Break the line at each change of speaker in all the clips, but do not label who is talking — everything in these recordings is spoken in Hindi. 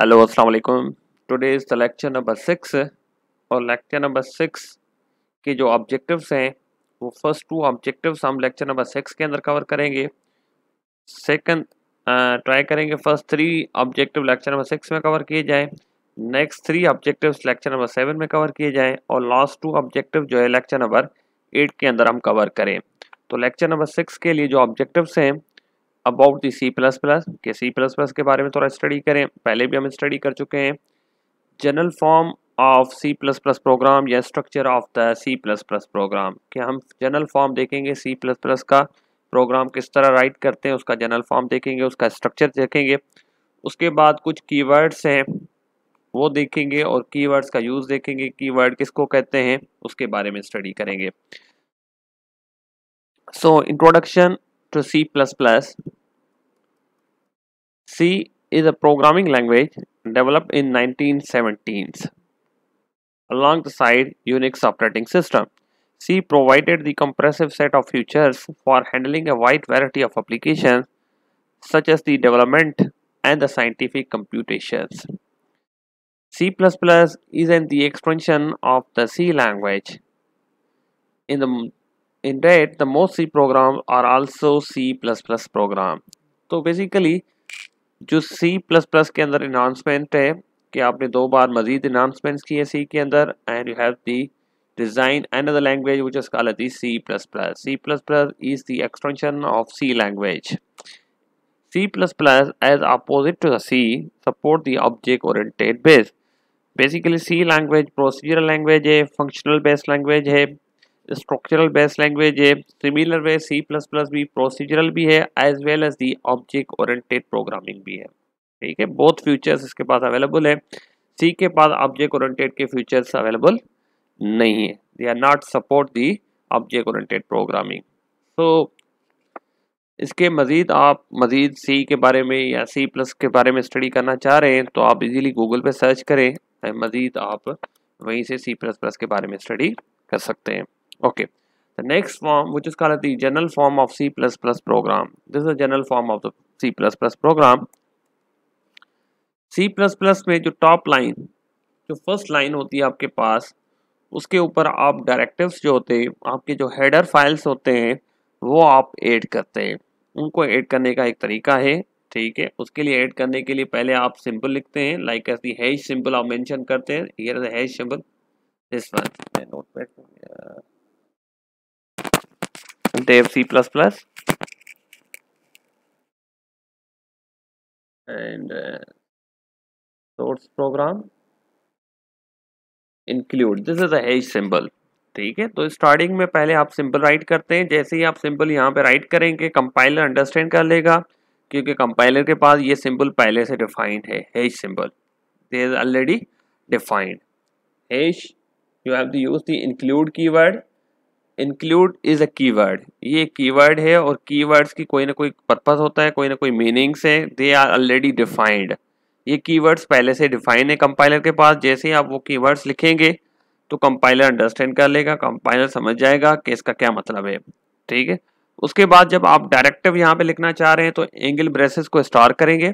हेलो अस्सलाम वालेकुम today is the lecture number six और लेक्चर नंबर सिक्स के जो ऑब्जेक्टिव्स हैं वो फर्स्ट टू ऑब्जेक्टिव्स हम लेक्चर नंबर सिक्स के अंदर कवर करेंगे सेकंड ट्राई uh, करेंगे first three objective lecture number six में कवर किए जाएं next three objectives lecture number seven में कवर किए जाएँ और लास्ट टू ऑब्जेक्टिव जो है लेक्चर नंबर एट के अंदर हम कवर करें तो लेक्चर नंबर सिक्स के लिए जो ऑब्जेक्टिव्स हैं about the C plus plus के सी प्लस प्लस के बारे में थोड़ा स्टडी करें पहले भी हम स्टडी कर चुके हैं general form of C plus plus program या structure of the C plus plus program कि हम जनरल फॉर्म देखेंगे सी प्लस प्लस का प्रोग्राम किस तरह राइट करते हैं उसका जनरल फॉर्म देखेंगे उसका स्ट्रक्चर देखेंगे उसके बाद कुछ कीवर्ड्स हैं वो देखेंगे और कीवर्ड्स का यूज़ देखेंगे कीवर्ड किसको कहते हैं उसके बारे में स्टडी करेंगे so introduction to C plus plus C is a programming language developed in 1917s alongside Unix operating system. C provided the comprehensive set of features for handling a wide variety of applications such as the development and the scientific computations. C++ is an the extension of the C language. In the in that, the most C programs are also C++ programs. So basically, जो C++ के अंदर अनाउंसमेंट है कि आपने दो बार मजीद अनाउंसमेंट किए C के अंदर and you have the design and other language which is call the C plus is the extension of C language C plus plus as opposite to C support the object oriented base basically C language procedural language है फंक्शनल बेस्ड लैंग्वेज है स्ट्रक्चरल बेस्ड लैंग्वेज है similar way C plus plus भी प्रोसीजरल भी है as well as the object oriented programming भी है ठीक है बहुत फ्यूचर्स इसके पास अवेलेबल है सी के पास ऑब्जेक्ट ओरिएंटेड के फ्यूचर्स अवेलेबल नहीं है they are not support the object oriented programming so इसके मजीद आप मजीद सी के बारे में या सी प्लस के बारे में स्टडी करना चाह रहे हैं तो आप इजीली गूगल पे सर्च करें मजीद आप वहीं से सी प्लस प्लस के बारे में स्टडी कर सकते हैं Okay. The next form, which is called the general form of C++ program. This is a general form of the C++ program. C++ में जो टॉप लाइन जो फर्स्ट लाइन होती है आपके पास उसके ऊपर आप डायरेक्टिव्स जो होते हैं आपके जो हेडर फाइल्स होते हैं वो आप ऐड करते हैं उनको ऐड करने का एक तरीका है ठीक है उसके लिए ऐड करने के लिए पहले आप सिंपल लिखते हैं लाइक एज दी हैश आप मेंशन करते हैं this one dev C++ and uh, source program include this is a hash symbol ठीक है तो स्टार्टिंग में पहले आप सिंपल राइट करते हैं जैसे ही आप सिंपल यहाँ पे राइट करेंगे कंपाइलर अंडरस्टैंड कर लेगा क्योंकि कंपाइलर के पास ये सिंपल पहले से डिफाइंड है hash simple they is already defined hash you have to use the include keyword include is a keyword ये कीवर्ड है और कीवर्ड्स की कोई ना कोई पर्पस होता है कोई ना कोई मीनिंग्स है दे आर ऑलरेडी डिफाइंड ये कीवर्ड्स पहले से डिफाइन है कंपाइलर के पास जैसे ही आप वो कीवर्ड्स लिखेंगे तो कंपाइलर अंडरस्टैंड कर लेगा कंपाइलर समझ जाएगा कि इसका क्या मतलब है ठीक है उसके बाद जब आप डायरेक्टिव यहाँ पे लिखना चाह रहे हैं तो एंगल ब्रेसेस को स्टार करेंगे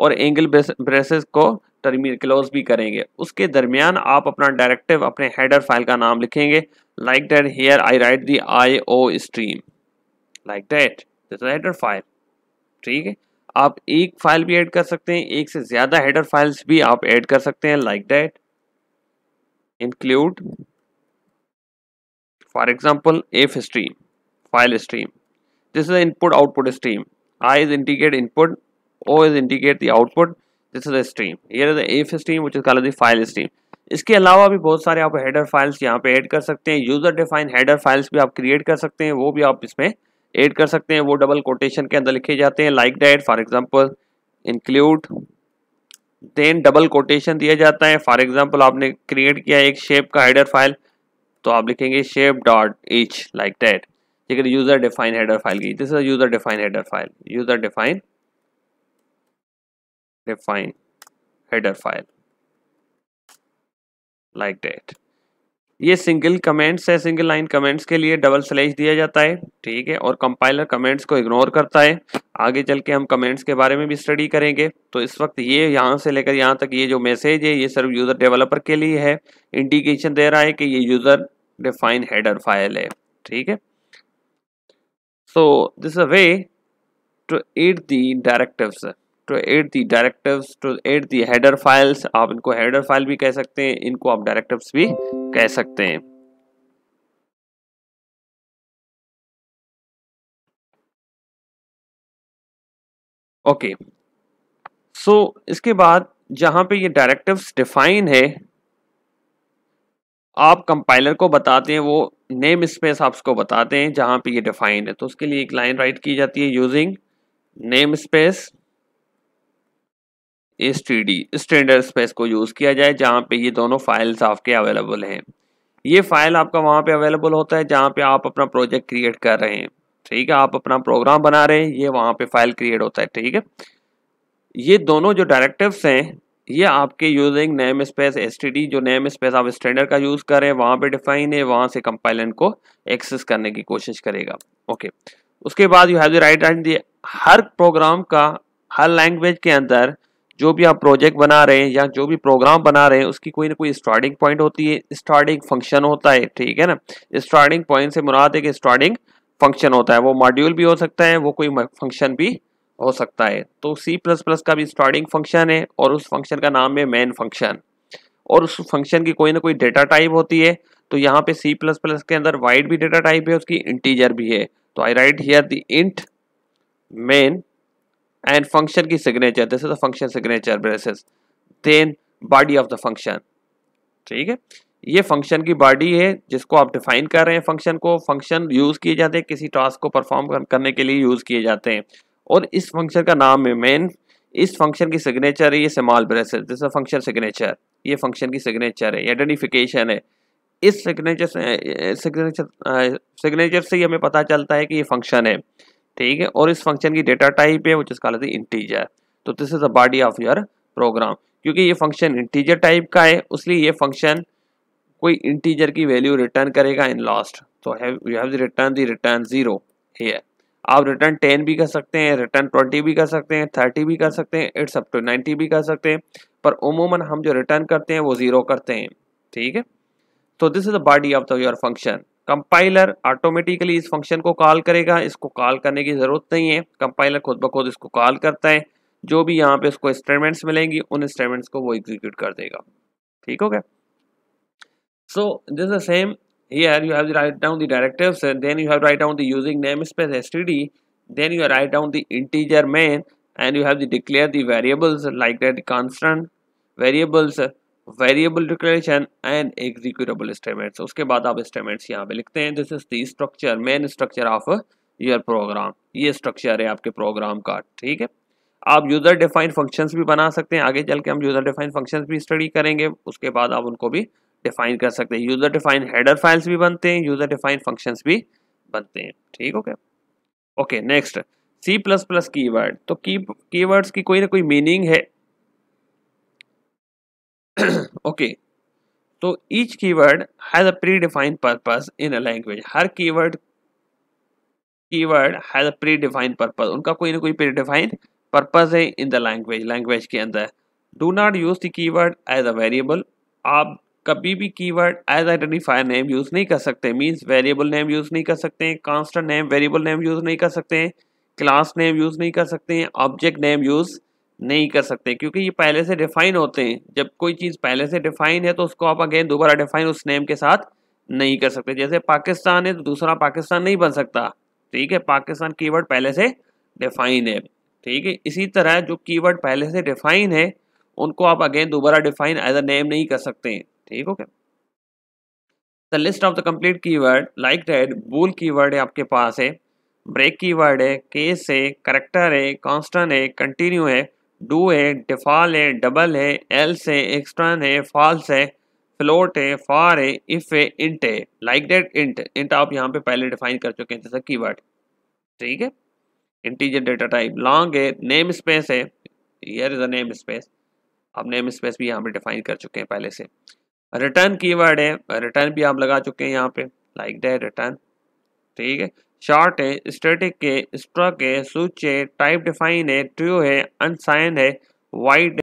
और एंगल ब्रेसेस को टर्मिनल क्लोज भी करेंगे उसके दरमियान आप अपना डायरेक्टिव अपने हेडर फाइल का नाम लिखेंगे like that here I write the I O stream like that header file ठीक है आप एक फाइल भी ऐड कर सकते हैं एक से ज़्यादा हेडर फाइल्स भी आप ऐड कर सकते हैं like that include for example F stream file stream this is input output stream I is indicate input O is indicate the output this is the stream here is the if stream which is called the file stream इसके अलावा भी बहुत सारे आप हेडर फाइल्स यहाँ पे ऐड कर सकते हैं यूज़र डिफाइन हेडर फाइल्स भी आप क्रिएट कर सकते हैं वो भी आप इसमें ऐड कर सकते हैं वो डबल कोटेशन के अंदर लिखे जाते हैं like that for example include then double quotation दिया जाता है फॉर एग्जांपल आपने क्रिएट किया एक शेप का हेडर फाइल तो आप लिखेंगे shape dot h like that ठीक है यूज़र डिफाइन हेडर फाइल की this is user define header file user define define header file like that ये सिंगल कमेंट्स है सिंगल लाइन कमेंट्स के लिए डबल स्लैश दिया जाता है ठीक है और कंपाइलर कमेंट्स को इग्नोर करता है आगे चल के हम कमेंट्स के बारे में भी स्टडी करेंगे तो इस वक्त ये यहाँ से लेकर यहाँ तक ये जो मैसेज है ये सिर्फ यूज़र डेवलपर के लिए है इंडिकेशन दे रहा है कि ये यूज़र डिफाइन हेडर फाइल है ठीक है so this a way to add the directives to add the directives to add the header files आप इनको हेडर फाइल भी कह सकते हैं इनको आप डायरेक्टिव्स भी कह सकते हैं ओके okay. सो so, इसके बाद जहां पे ये डायरेक्टिव्स डिफाइन है आप कंपाइलर को बताते हैं वो नेम स्पेस आप उसको बताते हैं जहां पे ये डिफाइन है तो उसके लिए एक लाइन राइट की जाती है using namespace S T D standard space को यूज़ किया जाए जहाँ पे ये दोनों फाइल्स आपके अवेलेबल हैं ये फाइल आपका वहाँ पे अवेलेबल होता है जहाँ पे आप अपना प्रोजेक्ट क्रिएट कर रहे हैं ठीक है आप अपना प्रोग्राम बना रहे हैं ये वहाँ पे फाइल क्रिएट होता है ठीक है ये दोनों जो डायरेक्टिव्स हैं ये आपके यूजिंग नेम स्पेस एस जो नेम स्पेस आप स्टैंडर्ड का यूज़ कर रहे हैं वहाँ पर डिफाइन है वहाँ से कंपाइलन को एक्सेस करने की कोशिश करेगा ओके उसके बाद you have the write and हर प्रोग्राम का हर लैंग्वेज के अंदर जो भी आप प्रोजेक्ट बना रहे हैं या जो भी प्रोग्राम बना रहे हैं उसकी कोई ना कोई स्टार्टिंग पॉइंट होती है स्टार्टिंग फंक्शन होता है ठीक है ना स्टार्टिंग पॉइंट से मुराद एक स्टार्टिंग फंक्शन होता है वो मॉड्यूल भी हो सकता है वो कोई फंक्शन भी हो सकता है तो सी प्लस प्लस का भी स्टार्टिंग फंक्शन है और उस फंक्शन का नाम है मेन फंक्शन और उस फंक्शन की कोई ना कोई डेटा टाइप होती है तो यहाँ पे सी प्लस प्लस के अंदर वाइड भी डेटा टाइप है उसकी इंटीजर भी है तो I write here the int main and function की signature this is function signature signature braces then body of the ठीक है ये फंक्शन की बॉडी है जिसको आप डिफाइन कर रहे हैं फंक्शन को फंक्शन यूज़ किए जाते हैं किसी टास्क को परफॉर्म करने के लिए यूज़ किए जाते हैं और इस फंक्शन का नाम है मेन इस फंक्शन की सिग्नेचर है ये स्मॉल ब्रेसेस जैसा फंक्शन सिग्नेचर ये फंक्शन की सिग्नेचर है आइडेंटिफिकेशन है इस सिग्नेचर से सिग्नेचर सिग्नेचर से ही हमें पता चलता है कि ये फंक्शन है ठीक है और इस फंक्शन की डेटा टाइप है वो जिसका लेते हैं इंटीजर तो this is the body of your program क्योंकि ये फंक्शन इंटीजर टाइप का है उसलिए ये फंक्शन कोई इंटीजर की वैल्यू रिटर्न करेगा इन लास्ट तो रिटर्न दी रिटर्न जीरो आप रिटर्न टेन भी कर सकते हैं रिटर्न ट्वेंटी भी कर सकते हैं थर्टी भी कर सकते हैं इट्स अप टू नाइनटी भी कर सकते हैं पर उमूमन हम जो रिटर्न करते हैं वो ज़ीरो करते हैं ठीक है तो this is the body of the your function compiler automatically इस फंक्शन को कॉल करेगा इसको कॉल करने की ज़रूरत नहीं है कंपाइलर खुद ब खुद इसको कॉल करता है जो भी यहाँ पे उसको इंस्टेमेंट्स मिलेंगी उन इंस्टेमेंट्स को वो एग्जीक्यूट कर देगा ठीक हो गया so this the same here you have write down the directive then you have write down the using namespace S then you write down the integer main and you have declare the variables like that constant variables variable declaration and executable statements उसके बाद आप स्टेटमेंट्स यहाँ पे लिखते हैं this is the structure main structure of your program ये स्ट्रक्चर है आपके प्रोग्राम का ठीक है आप यूज़र डिफाइंड फंक्शंस भी बना सकते हैं आगे चल के हम यूज़र डिफाइंड फंक्शंस भी स्टडी करेंगे उसके बाद आप उनको भी डिफाइन कर सकते हैं यूज़र डिफाइंड हेडर फाइल्स भी बनते हैं यूज़र डिफाइंड फंक्शंस भी बनते हैं ठीक okay okay next C plus plus keyword तो की कीवर्ड्स की कोई ना कोई मीनिंग है ओके तो each keyword has a predefined purpose in a language हर keyword word has a predefined purpose उनका कोई ना कोई प्री डिफाइंड पर्पज है इन द लैंग्वेज लैंग्वेज के अंदर do not use the keyword as a variable आप कभी भी keyword as identifier name use नहीं कर सकते मीन्स वेरिएबल नेम यूज नहीं कर सकते constant name variable name use नहीं कर सकते हैं क्लास नेम यूज नहीं कर सकते हैं ऑब्जेक्ट नेम यूज़ नहीं कर सकते क्योंकि ये पहले से डिफाइन होते हैं जब कोई चीज़ पहले से डिफाइन है तो उसको आप अगेन दोबारा डिफाइन उस नेम के साथ नहीं कर सकते जैसे पाकिस्तान है तो दूसरा पाकिस्तान नहीं बन सकता ठीक है पाकिस्तान कीवर्ड पहले से डिफाइन है ठीक है इसी तरह जो कीवर्ड पहले से डिफाइन है उनको आप अगेन दोबारा डिफाइन एज अ नेम नहीं कर सकते हैं ठीक okay the list of the complete word like date bool है आपके पास है ब्रेक वर्ड है केस है करेक्टर है कॉन्स्टन है कंटिन्यू है डू है डिफाल है डबल है एल्स है एक्सट्रन है फॉल्स है फ्लोट है फार है इफ है इंट है लाइक डेट इंट इंट आप यहाँ पे पहले डिफाइन कर चुके हैं जैसा वर्ड ठीक है इंटीजर डेटा टाइप लॉन्ग है नेम स्पेस है here is a namespace आप नेम स्पेस भी यहाँ पे डिफाइन कर चुके हैं पहले से रिटर्न की है रिटर्न भी आप लगा चुके हैं यहाँ पे लाइक डेट रिटर्न ठीक है शॉर्ट है स्टेटिक है स्ट्रक है स्विच है टाइप डिफाइन है ट्रू है अनसाइन है वाइट